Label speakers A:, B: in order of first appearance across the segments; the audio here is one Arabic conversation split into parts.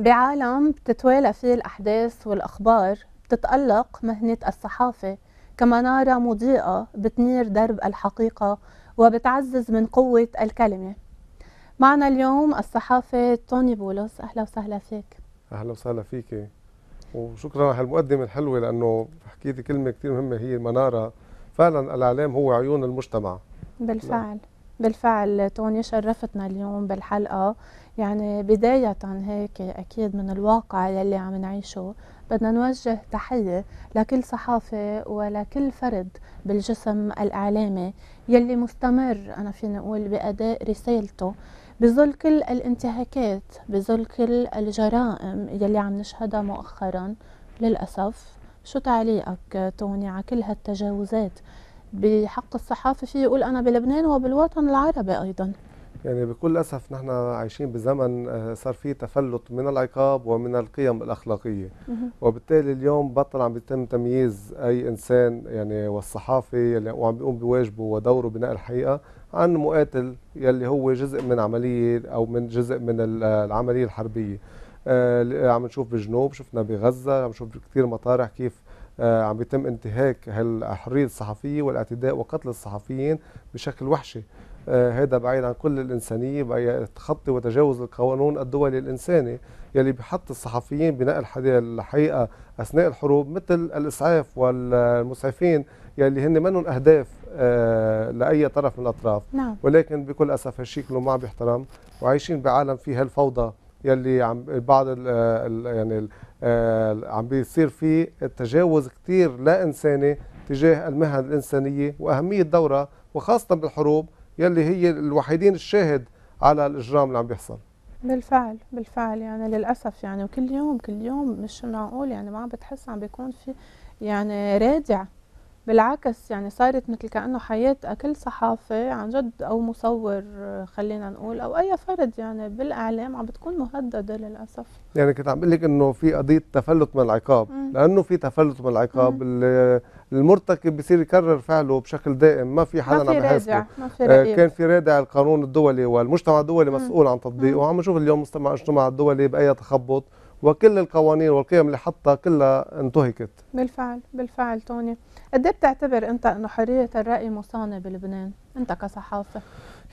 A: بعالم بتتوالى فيه الأحداث والأخبار بتتألق مهنة الصحافة كمنارة مضيئة بتنير درب الحقيقة وبتعزز من قوة الكلمة معنا اليوم الصحافة توني بولس أهلا وسهلا فيك
B: أهلا وسهلا فيك وشكرا على المقدمة الحلوة لأنه حكيتي كلمة كثير مهمة هي المنارة فعلا الإعلام هو عيون المجتمع
A: بالفعل بالفعل توني شرفتنا اليوم بالحلقة يعني بداية هيك أكيد من الواقع يلي عم نعيشه بدنا نوجه تحية لكل صحافي ولكل فرد بالجسم الإعلامي يلي مستمر أنا فيني أقول بأداء رسالته بظل كل الانتهاكات بظل كل الجرائم يلي عم نشهدها مؤخرا للأسف شو تعليقك توني على كل هالتجاوزات بحق الصحافي في يقول أنا بلبنان وبالوطن العربي أيضاً
B: يعني بكل أسف نحن عايشين بزمن آه، صار فيه تفلت من العقاب ومن القيم الأخلاقية وبالتالي اليوم بطل عم بيتم تمييز أي إنسان يعني والصحافي يلي وعم بيقوم بواجبه ودوره بناء الحقيقة عن مقاتل يلي هو جزء من عملية أو من جزء من العملية الحربية آه، عم نشوف بالجنوب شفنا بغزة عم نشوف كثير مطارح كيف آه، عم بيتم انتهاك الحريه الصحفيه والاعتداء وقتل الصحفيين بشكل وحشي آه، هذا بعيد عن كل الإنسانية تخطي وتجاوز القانون الدولي الإنساني يلي بحط الصحفيين بنقل الحقيقة أثناء الحروب مثل الإسعاف والمسعفين يلي هن منهم أهداف آه، لأي طرف من الأطراف نعم. ولكن بكل أسف هالشيء كله ما عم بيحترم وعايشين بعالم فيه هالفوضى يلي عم بعض ال يعني الـ آه، عم بيصير في تجاوز كثير لا انساني تجاه المهن الانسانيه واهميه دورها وخاصه بالحروب يلي هي الوحيدين الشاهد على الاجرام اللي عم بيحصل
A: بالفعل بالفعل يعني للاسف يعني وكل يوم كل يوم مش معقول يعني ما عم بتحس عم بيكون في يعني رادع بالعكس يعني صارت مثل كأنه حياة كل صحافي عن جد أو مصور آه، خلينا نقول أو أي فرد يعني بالإعلام عم بتكون مهددة للأسف
B: يعني كنت عم بقول لك إنه في قضية تفلت من العقاب مم. لأنه في تفلت من العقاب المرتكب بصير يكرر فعله بشكل دائم ما في حدا عم يحاسبه آه كان في رادع القانون الدولي والمجتمع الدولي مسؤول عن تطبيقه وعم نشوف اليوم مجتمع الدولي بأي تخبط وكل القوانين والقيم اللي حطها كلها انتهكت
A: بالفعل بالفعل توني قد ايه بتعتبر انت انه حريه الراي مصانه بلبنان انت كصحافي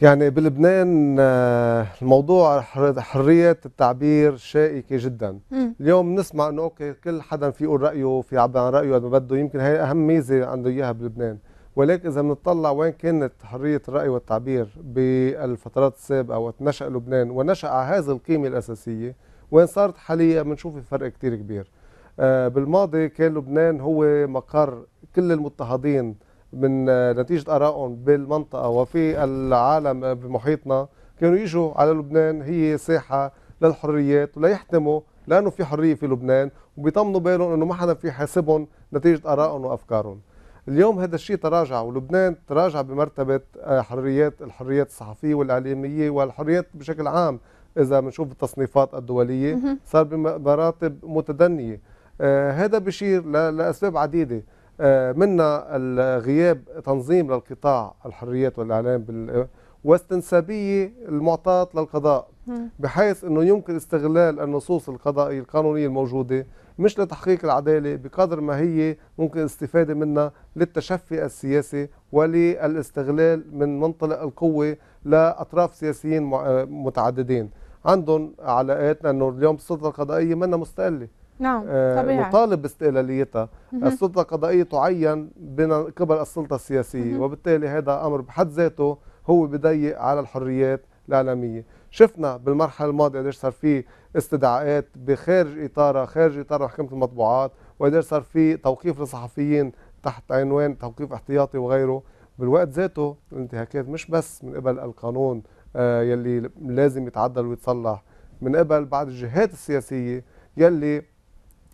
B: يعني بلبنان آه، الموضوع حرية التعبير شائكة جدا م. اليوم نسمع انه اوكي كل حدا في يقول رأيه في يعبر عن رأيه قد ما بده يمكن هي اهم ميزة عنده اياها بلبنان ولكن اذا بنطلع وين كانت حرية الرأي والتعبير بالفترات السابقة وقت نشأ لبنان ونشأ على هذه القيمة الأساسية وين صارت حاليا بنشوف فرق كتير كبير آه، بالماضي كان لبنان هو مقر كل المضطهدين من آه، نتيجة آرائهم بالمنطقة وفي العالم آه، بمحيطنا كانوا يجوا على لبنان هي ساحة للحريات وليحتموا لأنه في حرية في لبنان وبيطمنوا بالهم أنه ما حدا في حاسبهم نتيجة آرائهم وأفكارهم اليوم هذا الشيء تراجع ولبنان تراجع بمرتبة حريات الحريات الصحفية والإعلامية والحريات بشكل عام اذا بنشوف التصنيفات الدوليه صار بمراتب متدنيه آه، هذا بشير لاسباب عديده آه، منا غياب تنظيم للقطاع الحريات والاعلام بال واستنسابيه المعطاه للقضاء بحيث انه يمكن استغلال النصوص القضائيه القانونيه الموجوده مش لتحقيق العداله بقدر ما هي ممكن الاستفاده منها للتشفي السياسي وللاستغلال من منطلق القوه لاطراف سياسيين آه، متعددين عندهم علاقات لانه اليوم السلطه القضائيه منا مستقله نعم آه، طبيعي وطالب باستقلاليتها السلطه القضائيه تعين من قبل السلطه السياسيه وبالتالي هذا امر بحد ذاته هو بضيق على الحريات الاعلاميه شفنا بالمرحله الماضيه قديش صار في استدعاءات بخارج اطارها خارج اطار محكمه المطبوعات وقديش صار في توقيف لصحفيين تحت عنوان توقيف احتياطي وغيره بالوقت ذاته الانتهاكات مش بس من قبل القانون آه، يلي لازم يتعدل ويتصلح من قبل بعض الجهات السياسية يلي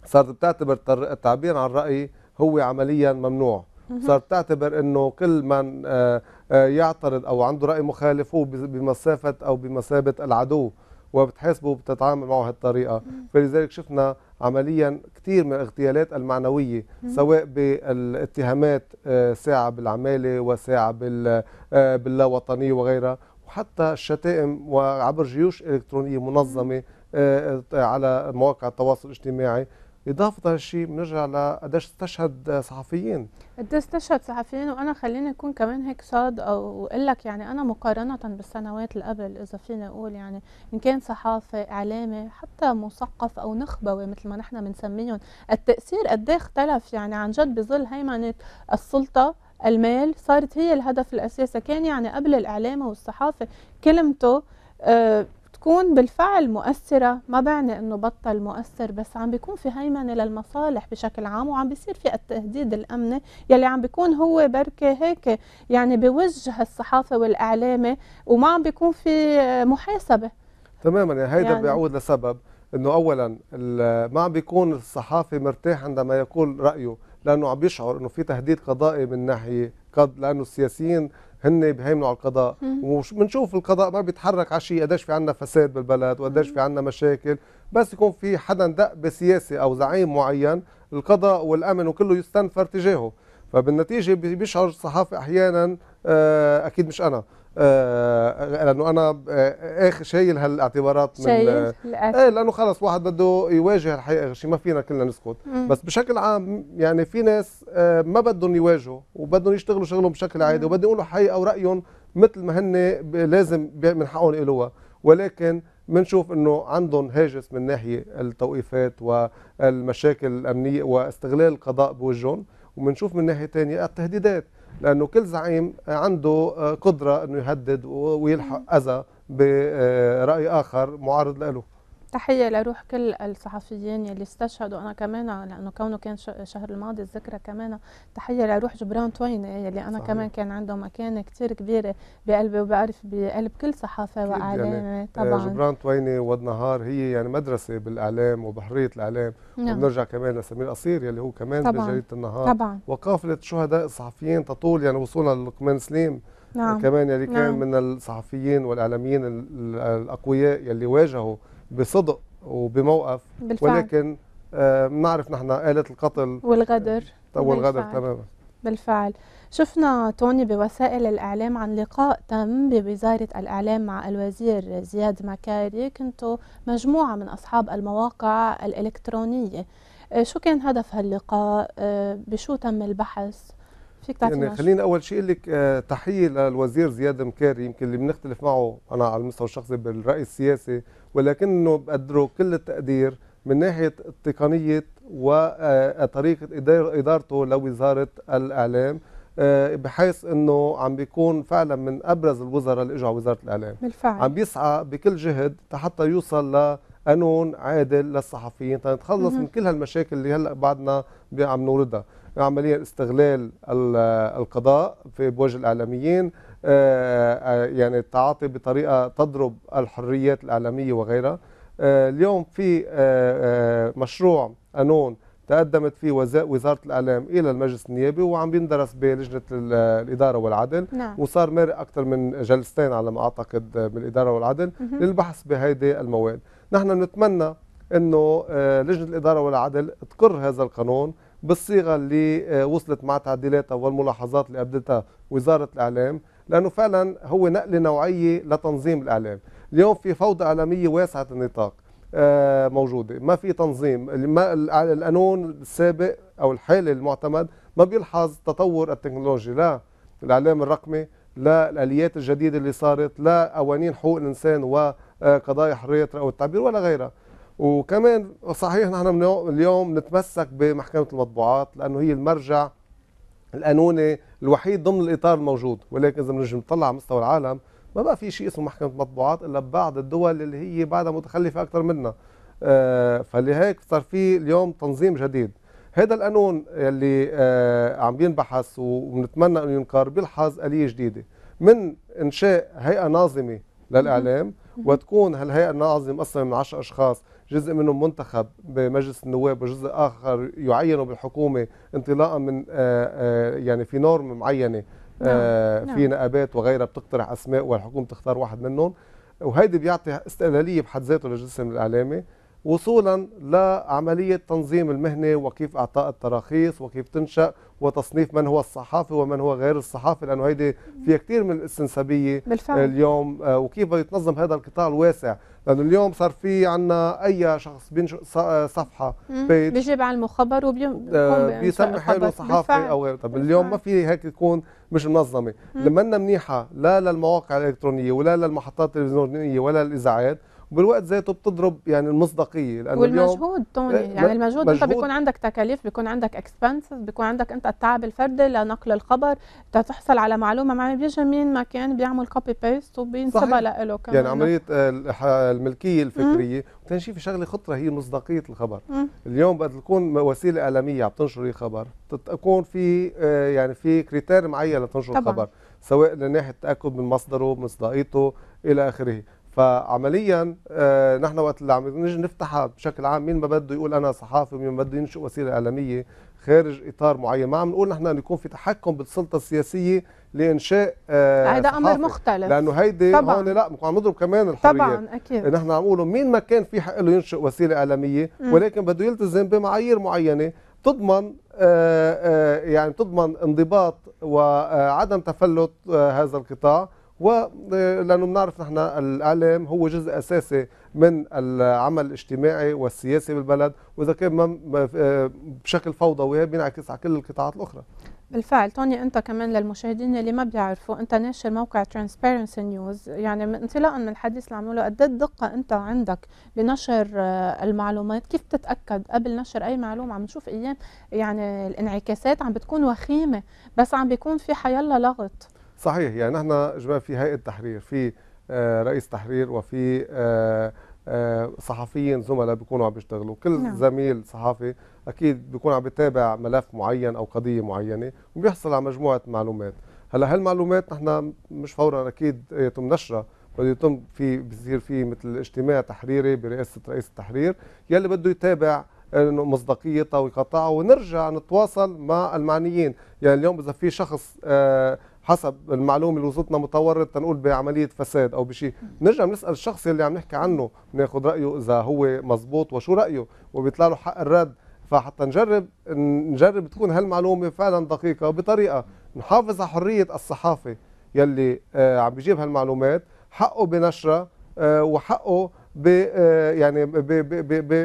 B: صارت بتعتبر التعبير عن الرأي هو عمليا ممنوع صارت تعتبر انه كل من آه، آه، يعترض او عنده راي مخالف هو بمسافه او بمثابه العدو وبتحاسبه وبتتعامل معه هالطريقه فلذلك شفنا عمليا كثير من الاغتيالات المعنويه سواء بالاتهامات ساعه بالعماله وساعه باللاوطنيه وغيرها وحتى الشتائم وعبر جيوش إلكترونية منظمة آه، آه، آه، على مواقع التواصل الاجتماعي إضافة لهالشيء بنرجع لقديش استشهد صحفيين
A: قد استشهد صحفيين وأنا خليني أكون كمان هيك صادقة وأقول لك يعني أنا مقارنة بالسنوات اللي قبل إذا فيني أقول يعني إن كان صحافي إعلامي حتى مثقف أو نخبوي مثل ما نحن بنسميهم التأثير قد إيه اختلف يعني عن جد بظل هيمنة السلطة المال صارت هي الهدف الأساسي كان يعني قبل الإعلام والصحافة كلمته آه، تكون بالفعل مؤثرة ما بعني أنه بطل مؤثر بس عم بيكون في هيمنة للمصالح بشكل عام وعم بيصير في التهديد الأمني يلي عم بيكون هو بركة هيك يعني بوجه الصحافة والإعلامي وما عم بيكون في محاسبة
B: تماما يعني هيدا يعني بيعود لسبب أنه أولا ما عم بيكون الصحافي مرتاح عندما يقول رأيه لانه عم بيشعر انه في تهديد قضائي من ناحيه قد لانه السياسيين هن بيهيمنوا على القضاء وبنشوف القضاء ما بيتحرك على شيء قديش في عندنا فساد بالبلد وقديش في عندنا مشاكل بس يكون في حدا دق بسياسي او زعيم معين القضاء والامن وكله يستنفر تجاهه فبالنتيجه بيشعر الصحافه احيانا آه، اكيد مش انا آه لانه انا آه، اخ شايل هالاعتبارات من شايل آه إيه، لانه خلص واحد بده يواجه الحقيقه شيء ما فينا كلنا نسكت مم. بس بشكل عام يعني في ناس آه ما بدهم يواجهوا وبدهم يشتغلوا شغلهم بشكل عادي وبدهم يقولوا حقيقه ورايهم مثل ما هن لازم من حقهم يقولوها ولكن بنشوف انه عندهم هاجس من ناحيه التوقيفات والمشاكل الامنيه واستغلال القضاء بوجههم وبنشوف من ناحيه ثانيه التهديدات لانه كل زعيم عنده آه، قدره انه يهدد ويلحق اذى براي اخر معارض له
A: تحية لروح كل الصحفيين يلي استشهدوا أنا كمان لأنه كونه كان الشهر الماضي الذكرى كمان تحية لروح جبران توينة يلي أنا صحيح. كمان كان عنده مكانة كتير كبيرة بقلبي وبعرف بقلب كل صحافة وأعلامة يعني آه، طبعا
B: جبران توينة والنهار هي يعني مدرسة بالإعلام وبحرية الإعلام نعم. وبنرجع كمان لسمير قصير يلي هو كمان طبعا. بجريدة النهار طبعا وقافلة شهداء الصحفيين تطول يعني وصولا للقمان سليم نعم. كمان يلي كان نعم. من الصحفيين والإعلاميين الأقوياء يلي واجهوا بصدق وبموقف بالفعل. ولكن آه، بنعرف نحن آلة القتل
A: والغدر والغدر تماما بالفعل شفنا توني بوسائل الإعلام عن لقاء تم بوزارة الإعلام مع الوزير زياد مكاري كنتوا مجموعة من أصحاب المواقع الإلكترونية آه، شو كان هدف هاللقاء آه، بشو تم البحث فيك تعطينا يعني خليني
B: اول شيء لك تحيه للوزير زياد مكاري يمكن اللي بنختلف معه انا على المستوى الشخصي بالراي السياسي ولكنه بقدره كل التقدير من ناحية تقنية وطريقة آه، إدارته لوزارة الإعلام آه، بحيث انه عم بيكون فعلا من ابرز الوزراء اللي اجوا على وزاره الاعلام بالفعل عم بيسعى بكل جهد حتى يوصل لقانون عادل للصحفيين تنتخلص من كل هالمشاكل اللي هلا بعدنا عم نوردها عمليا استغلال القضاء في بوجه الاعلاميين آه، آه، يعني التعاطي بطريقه تضرب الحريات الاعلاميه وغيرها آه، اليوم في مشروع قانون تقدمت فيه وزارة الإعلام إلى المجلس النيابي وعم بيندرس بلجنة الإدارة والعدل نعم. وصار مر أكثر من جلستين على ما أعتقد بالإدارة والعدل مه. للبحث بهيدي المواد نحن بنتمنى أنه لجنة الإدارة والعدل تقر هذا القانون بالصيغة اللي وصلت مع تعديلاتها والملاحظات اللي ابدتها وزارة الإعلام لأنه فعلا هو نقلة نوعية لتنظيم الإعلام اليوم في فوضى إعلامية واسعة النطاق آه، موجودة ما في تنظيم القانون السابق أو الحالي المعتمد ما بيلحظ تطور التكنولوجيا لا الإعلام الرقمي لا الآليات الجديدة اللي صارت لا قوانين حقوق الإنسان وقضايا آه، حرية أو التعبير ولا غيرها وكمان صحيح نحن اليوم نتمسك بمحكمة المطبوعات لأنه هي المرجع القانوني الوحيد ضمن الاطار الموجود ولكن اذا بنجي نطلع على مستوى العالم ما بقى في شيء اسمه محكمه مطبوعات الا ببعض الدول اللي هي بعدها متخلفه اكثر منا آه، فلهيك صار في اليوم تنظيم جديد هذا القانون اللي آه، عم ينبحث وبنتمنى انه ينقر بيلحظ اليه جديده من انشاء هيئه ناظمه للاعلام وتكون هالهيئه الناظمه مقسمه من 10 اشخاص جزء منهم منتخب بمجلس النواب وجزء اخر يعينه بالحكومه انطلاقا من آه، آه، يعني في نورم معينه آه، نعم، نعم. في نقابات وغيرها بتقترح اسماء والحكومه تختار واحد منهم وهيدي بيعطي استقلاليه بحد ذاته للجسم الاعلامي وصولا لعملية تنظيم المهنة وكيف إعطاء التراخيص وكيف تنشأ وتصنيف من هو الصحافي ومن هو غير الصحافي لأنه هيدي فيها كثير من الاستنسابية بالفعل. اليوم آه، وكيف بده يتنظم هذا القطاع الواسع لأنه اليوم صار في عنا أي شخص بينشئ آه، صفحة بيت
A: بيجيب على المخبر وبيسمي آه حاله صحافي أو
B: غيره طب اليوم ما في هيك تكون مش منظمة لما منيحة لا للمواقع الإلكترونية ولا للمحطات التلفزيونية ولا للاذاعات وبالوقت ذاته بتضرب يعني
A: المصداقيه لانه والمجهود توني إيه، يعني المجهود مجهود. انت بيكون عندك تكاليف بيكون عندك اكسبنسز بيكون عندك انت التعب الفردي لنقل الخبر تحصل على معلومه معينه بيجي مين ما كان بيعمل كوبي بيست وبينسبها له كمان يعني عمليه
B: الملكيه الفكريه وثاني شيء في شغله خطره هي مصداقيه الخبر مم. اليوم بدها تكون وسيله اعلاميه عم تنشر خبر تكون في آه، يعني في كريتير معين لتنشر طبعا. خبر سواء من ناحيه التاكد من مصدره مصداقيته الى اخره فعمليا آه، نحن وقت اللي عم نيجي نفتحها بشكل عام مين ما بده يقول انا صحافي ومين ما بده ينشئ وسيله اعلاميه خارج اطار معين ما عم نقول نحن أن يكون في تحكم بالسلطه السياسيه لانشاء هذا آه، امر
A: مختلف لانه
B: هيدي هون لا عم نضرب كمان الحريه طبعا اكيد نحن عم نقول مين ما كان في حق له ينشئ وسيله اعلاميه ولكن بده يلتزم بمعايير معينه تضمن آه، يعني تضمن انضباط وعدم تفلت هذا القطاع ولانه آه، بنعرف نحن الاعلام هو جزء اساسي من العمل الاجتماعي والسياسي بالبلد واذا كان آه، بشكل فوضوي بينعكس على كل القطاعات الاخرى
A: بالفعل توني انت كمان للمشاهدين اللي ما بيعرفوا انت ناشر موقع ترانسبيرنسي نيوز يعني انطلاقا من الحديث اللي عمله قد إيه الدقه انت عندك بنشر آه، المعلومات كيف تتاكد قبل نشر اي معلومه عم نشوف ايام يعني الانعكاسات عم بتكون وخيمه بس عم بيكون في حيلا لغط
B: صحيح يعني نحن اجمال في هيئه تحرير في آه، رئيس تحرير وفي آه، آه، صحفيين زملاء بيكونوا عم بيشتغلوا كل نعم. زميل صحفي اكيد بيكون عم بيتابع ملف معين او قضيه معينه وبيحصل على مجموعه معلومات هلا هالمعلومات نحن مش فورا اكيد يتم نشرها بده يتم في بصير في مثل اجتماع تحريري برئاسه رئيس التحرير يلي بده يتابع انه مصداقيتها ويقطعها ونرجع نتواصل مع المعنيين يعني اليوم اذا في شخص آه حسب المعلومه اللي وصلتنا متورط تنقول بعمليه فساد او بشيء نرجع بنسال الشخص اللي عم نحكي عنه ناخذ رايه اذا هو مزبوط وشو رايه وبيطلع له حق الرد فحتى نجرب نجرب تكون هالمعلومه فعلا دقيقه بطريقه نحافظ على حريه الصحافه يلي آه، عم بيجيب هالمعلومات حقه بنشرها آه، وحقه ب آه، يعني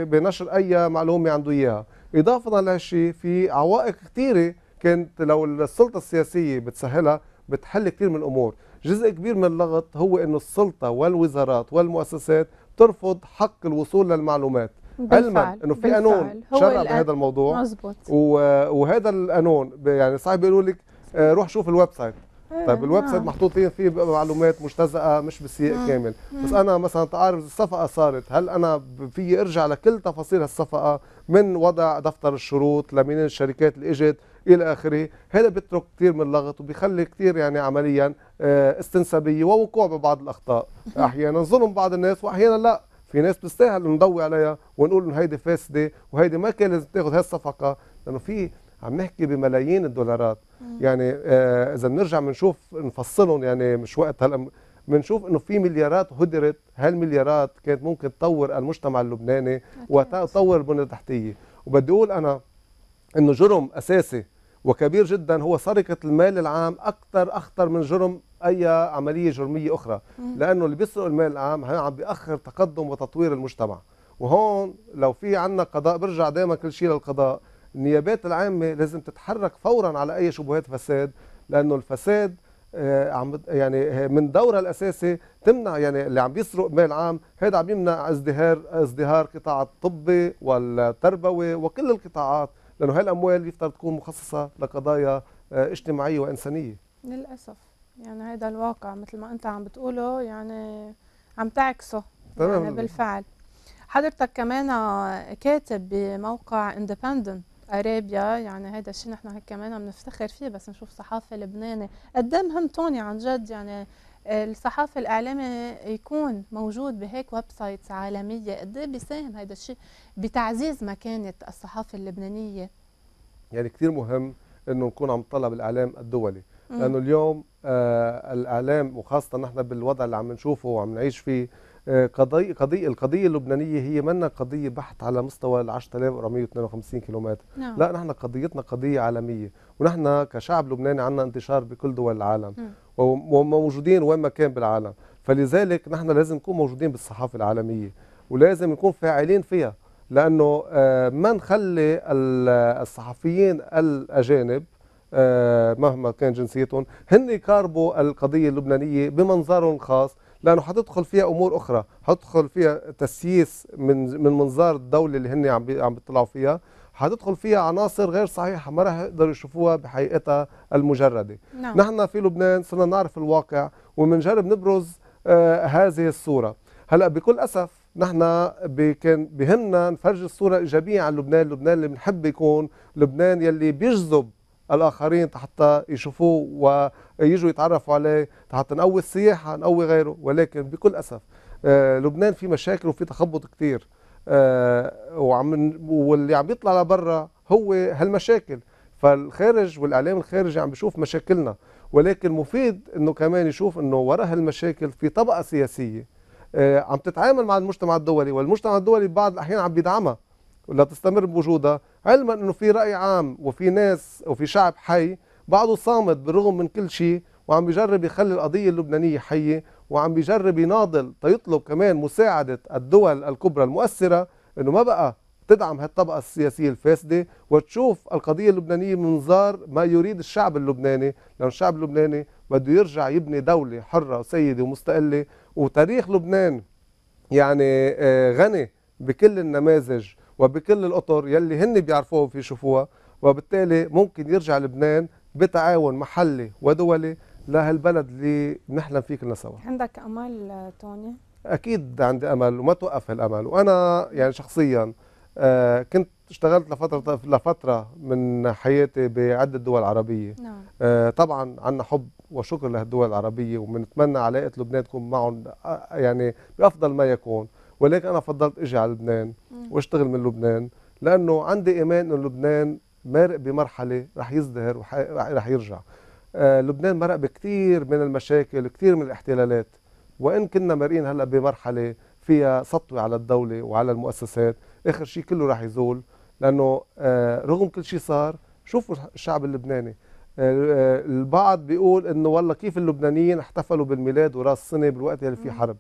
B: بنشر اي معلومه عنده اياها اضافه لهالشيء في عوائق كثيره كانت لو السلطه السياسيه بتسهلها بتحل كثير من الامور جزء كبير من اللغط هو انه السلطه والوزارات والمؤسسات ترفض حق الوصول للمعلومات بالفعل. علما انه في قانون شرع بهذا الموضوع مزبوط. وهذا القانون يعني صعب بيقولوا لك آه، روح شوف الويب سايت إيه، طيب الويب سايت نعم. محطوط فيه فيه معلومات مجتزئه مش بالسياق نعم. كامل نعم. بس انا مثلا تعارض الصفقه صارت هل انا في ارجع لكل تفاصيل الصفقه من وضع دفتر الشروط لمين الشركات اللي اجت الى اخره هذا بيترك كثير من اللغط وبيخلي كثير يعني عمليا آه، استنسابيه ووقوع ببعض الاخطاء احيانا ظلم بعض الناس واحيانا لا في ناس بتستاهل نضوي عليها ونقول انه هيدي فاسده وهيدي ما كان لازم تاخذ هالصفقه لانه في عم نحكي بملايين الدولارات مم. يعني آه اذا بنرجع بنشوف نفصلهم يعني مش وقت هلا بنشوف انه في مليارات هدرت هالمليارات كانت ممكن تطور المجتمع اللبناني وتطور البنيه التحتيه وبدي اقول انا انه جرم اساسي وكبير جدا هو سرقه المال العام اكثر اخطر من جرم اي عمليه جرميه اخرى مم. لانه اللي بيسرق المال العام عم بياخر تقدم وتطوير المجتمع وهون لو في عندنا قضاء برجع دائما كل شيء للقضاء النيابات العامه لازم تتحرك فورا على اي شبهات فساد لانه الفساد آه، عم يعني من دورها الاساسي تمنع يعني اللي عم بيسرق مال عام هذا عم يمنع ازدهار ازدهار قطاع الطبي والتربوي وكل القطاعات لانه هاي الاموال يفترض تكون مخصصه لقضايا آه، اجتماعيه وانسانيه
A: للاسف يعني هذا الواقع مثل ما انت عم بتقوله يعني عم تعكسه يعني بالفعل حضرتك كمان كاتب بموقع اندبندنت ارابيا يعني هذا الشيء نحن هيك كمان عم نفتخر فيه بس نشوف صحافه لبناني قد إيه مهمتوني عن جد يعني آه، الصحافة الإعلامي يكون موجود بهيك ويب سايتس عالمية قد إيه بيساهم هذا الشيء بتعزيز مكانة الصحافة اللبنانية
B: يعني كثير مهم انه نكون عم نطلع بالاعلام الدولي لانه اليوم آه الاعلام وخاصه نحن بالوضع اللي عم نشوفه وعم نعيش فيه قضية قضية القضية اللبنانية هي منا قضية بحث على مستوى ال 10452 كيلومتر نعم. لا نحن قضيتنا قضية عالمية ونحن كشعب لبناني عندنا انتشار بكل دول العالم م. نعم. وموجودين وين ما كان بالعالم فلذلك نحن لازم نكون موجودين بالصحافة العالمية ولازم نكون فاعلين فيها لأنه آه، ما نخلي الصحفيين الأجانب آه، مهما كان جنسيتهم هن يقاربوا القضية اللبنانية بمنظرهم الخاص لانه هتدخل فيها امور اخرى هتدخل فيها تسييس من من منظار الدوله اللي هن عم عم بيطلعوا فيها هتدخل فيها عناصر غير صحيحه ما راح يقدروا يشوفوها بحقيقتها المجرده نعم. نحن في لبنان صرنا نعرف الواقع وبنجرب نبرز آه هذه الصوره هلا بكل اسف نحن كان بهمنا نفرجي الصوره الايجابيه عن لبنان لبنان اللي بنحب يكون لبنان يلي بيجذب الاخرين حتى يشوفوه ويجوا يتعرفوا عليه حتى نقوي السياحه نقوي غيره ولكن بكل اسف آه، لبنان في مشاكل وفي تخبط كثير آه، وعم واللي عم يطلع لبرا هو هالمشاكل فالخارج والاعلام الخارجي عم بيشوف مشاكلنا ولكن مفيد انه كمان يشوف انه وراء هالمشاكل في طبقه سياسيه آه، عم تتعامل مع المجتمع الدولي والمجتمع الدولي بعض الاحيان عم بيدعمها ولا تستمر بوجودها علما انه في راي عام وفي ناس وفي شعب حي بعضه صامت بالرغم من كل شيء وعم بيجرب يخلي القضية اللبنانية حية وعم بيجرب يناضل تيطلب كمان مساعدة الدول الكبرى المؤثرة انه ما بقى تدعم هالطبقة السياسية الفاسدة وتشوف القضية اللبنانية منظار ما يريد الشعب اللبناني لأن الشعب اللبناني بده يرجع يبني دولة حرة وسيدة ومستقلة وتاريخ لبنان يعني آه، غني بكل النماذج وبكل الأطر يلي هن بيعرفوها وبيشوفوها وبالتالي ممكن يرجع لبنان بتعاون محلي ودولي لهالبلد اللي نحلم فيه كلنا سوا
A: عندك امل توني
B: اكيد عندي امل وما توقف هالامل وانا يعني شخصيا آه، كنت اشتغلت لفتره لفتره من حياتي بعده دول عربيه نعم. آه، طبعا عندنا حب وشكر لهالدول العربيه وبنتمنى علاقه لبنان تكون معهم آه، يعني بافضل ما يكون ولكن انا فضلت اجي على لبنان واشتغل من لبنان لانه عندي ايمان انه لبنان مارق بمرحله رح يزدهر ورح يرجع آه، لبنان مرق بكثير من المشاكل كثير من الاحتلالات وان كنا مارقين هلا بمرحله فيها سطوه على الدوله وعلى المؤسسات اخر شيء كله رح يزول لانه آه، رغم كل شيء صار شوفوا الشعب اللبناني آه، البعض بيقول انه والله كيف اللبنانيين احتفلوا بالميلاد وراس سنه بالوقت اللي في حرب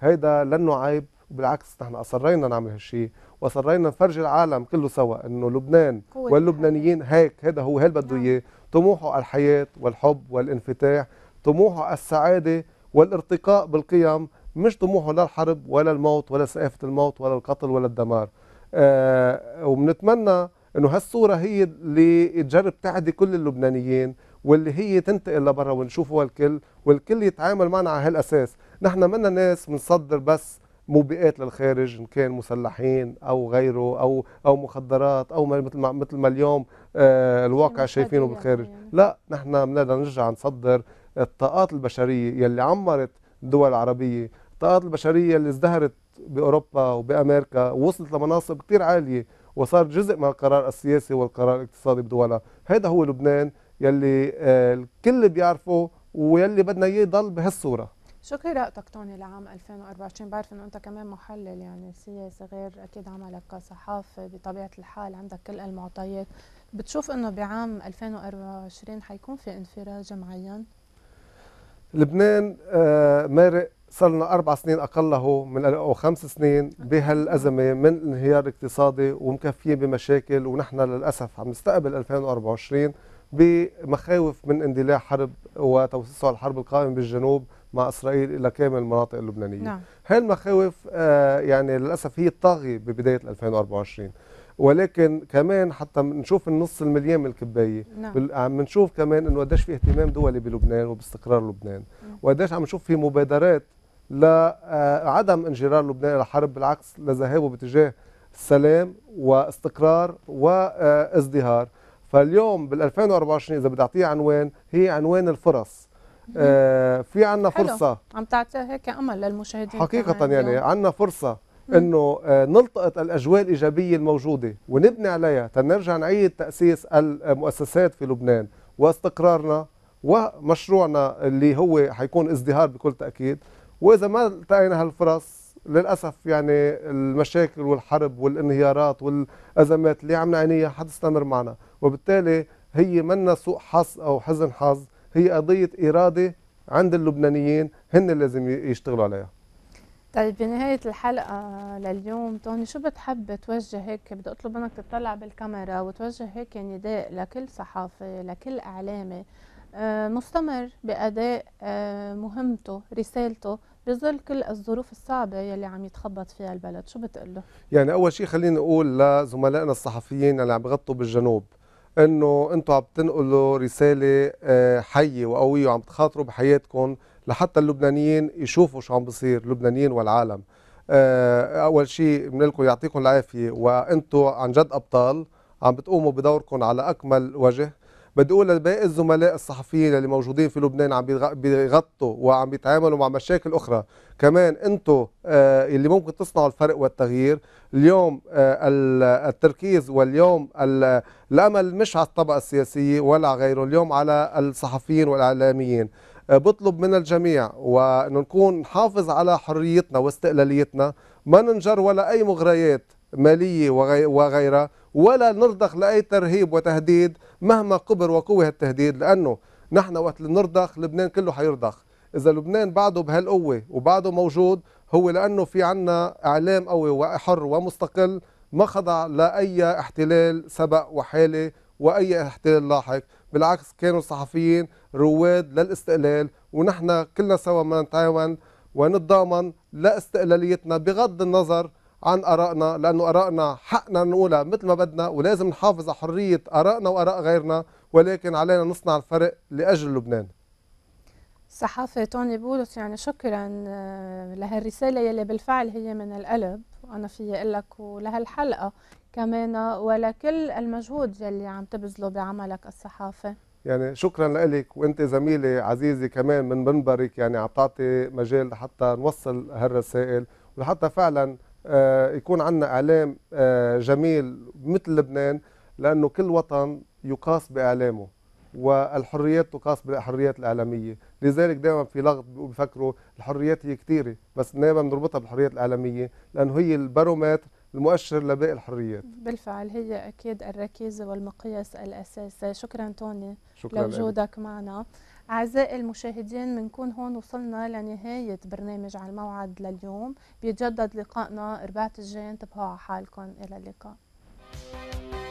B: هيدا لانه عيب وبالعكس نحن اصرينا نعمل هالشيء واصرينا نفرج العالم كله سوا انه لبنان واللبنانيين هيك هذا هو هل بده نعم. اياه طموحه الحياه والحب والانفتاح طموحه السعاده والارتقاء بالقيم مش طموحه لا الحرب ولا الموت ولا سقافه الموت ولا القتل ولا الدمار آه وبنتمنى انه هالصوره هي اللي تجرب تعدي كل اللبنانيين واللي هي تنتقل لبرا ونشوفها الكل والكل يتعامل معنا على هالاساس نحن منا ناس بنصدر بس موبئات للخارج ان كان مسلحين او غيره او او مخدرات او مثل ما مثل ما اليوم آه، الواقع شايفينه يعني بالخارج يعني. لا نحن بدنا نرجع نصدر الطاقات البشريه يلي عمرت الدول العربيه الطاقات البشريه اللي ازدهرت باوروبا وبامريكا وصلت لمناصب كثير عاليه وصار جزء من القرار السياسي والقرار الاقتصادي بدولها هذا هو لبنان يلي آه، الكل بيعرفه ويلي بدنا اياه يضل بهالصوره
A: شو قراءتك توني لعام 2024 بعرف انه انت كمان محلل يعني سياسي غير اكيد عملك كصحافي بطبيعه الحال عندك كل المعطيات بتشوف انه بعام 2024 حيكون في انفراج معين
B: لبنان آه مارق صار لنا اربع سنين اقله من او خمس سنين بهالازمه من انهيار اقتصادي ومكفيين بمشاكل ونحن للاسف عم نستقبل 2024 بمخاوف من اندلاع حرب وتوسع الحرب القائمه بالجنوب مع اسرائيل الى كامل المناطق اللبنانيه. نعم. هاي المخاوف آه يعني للاسف هي الطاغيه ببدايه 2024 ولكن كمان حتى نشوف النص المليان من الكبايه نعم. عم نشوف كمان انه قديش في اهتمام دولي بلبنان وباستقرار لبنان نعم. وقديش عم نشوف في مبادرات لعدم آه، انجرار لبنان الى حرب بالعكس لذهابه باتجاه السلام واستقرار وازدهار آه، فاليوم بال 2024 اذا بدي اعطيه عنوان هي عنوان الفرص آه في عندنا فرصه
A: عم تعطي هيك امل للمشاهدين حقيقه يعني
B: عندنا فرصه انه آه، نلتقط الاجواء الايجابيه الموجوده ونبني عليها تنرجع نعيد تاسيس المؤسسات في لبنان واستقرارنا ومشروعنا اللي هو حيكون ازدهار بكل تاكيد واذا ما التقينا هالفرص للاسف يعني المشاكل والحرب والانهيارات والازمات اللي عم نعانيها حتستمر معنا وبالتالي هي منا سوء حظ او حزن حظ هي قضية إرادة عند اللبنانيين هن لازم يشتغلوا عليها
A: طيب بنهاية الحلقة لليوم توني شو بتحب توجه هيك بدي أطلب منك تطلع بالكاميرا وتوجه هيك نداء يعني لكل صحافي لكل إعلامي آه، مستمر بأداء آه، مهمته رسالته بظل كل الظروف الصعبة يلي عم يتخبط فيها البلد شو بتقله؟
B: يعني أول شيء خليني أقول لزملائنا الصحفيين اللي عم بغطوا بالجنوب انه انتم عم تنقلوا رساله آه، حيه وقويه وعم تخاطروا بحياتكم لحتى اللبنانيين يشوفوا شو عم بصير اللبنانيين والعالم آه، اول شيء بنقول لكم يعطيكم العافيه وانتم عن جد ابطال عم بتقوموا بدوركم على اكمل وجه بدي اقول لباقي الزملاء الصحفيين اللي موجودين في لبنان عم بيغطوا وعم بيتعاملوا مع مشاكل اخرى كمان انتم آه، اللي ممكن تصنعوا الفرق والتغيير اليوم آه، التركيز واليوم الامل مش على الطبقه السياسيه ولا غيره اليوم على الصحفيين والاعلاميين آه، بطلب من الجميع وانه نكون نحافظ على حريتنا واستقلاليتنا ما ننجر ولا اي مغريات ماليه وغيرها ولا نرضخ لاي ترهيب وتهديد مهما كبر وقوي هالتهديد لانه نحن وقت اللي نرضخ لبنان كله حيرضخ اذا لبنان بعده بهالقوه وبعده موجود هو لانه في عنا اعلام قوي وحر ومستقل ما خضع لاي احتلال سبق وحالي واي احتلال لاحق بالعكس كانوا الصحفيين رواد للاستقلال ونحن كلنا سوا بدنا نتعاون ونتضامن لاستقلاليتنا بغض النظر عن ارائنا لانه ارائنا حقنا نقولها مثل ما بدنا ولازم نحافظ على حريه ارائنا واراء غيرنا ولكن علينا نصنع الفرق لاجل لبنان
A: صحافة توني بولس يعني شكرا آه، لهالرسالة يلي بالفعل هي من القلب وأنا في أقول لك ولهالحلقة كمان ولكل المجهود يلي عم تبذله بعملك الصحافي
B: يعني شكرا لك وانت زميلي عزيزي كمان من منبرك يعني عم تعطي مجال لحتى نوصل هالرسائل ولحتى فعلا آه، يكون عندنا اعلام آه، جميل مثل لبنان لانه كل وطن يقاس باعلامه والحريات تقاس بالحريات الاعلاميه لذلك دائما في لغط بفكروا الحريات هي كثيره بس دائما بنربطها بالحريات الاعلاميه لانه هي البارومتر المؤشر لباقي الحريات
A: بالفعل هي اكيد الركيزه والمقياس الاساسي شكرا توني شكرا لوجودك معنا أعزائي المشاهدين بنكون هون وصلنا لنهاية برنامج على الموعد لليوم بيتجدد لقائنا أربعة الجاي انتبهوا على حالكم إلى اللقاء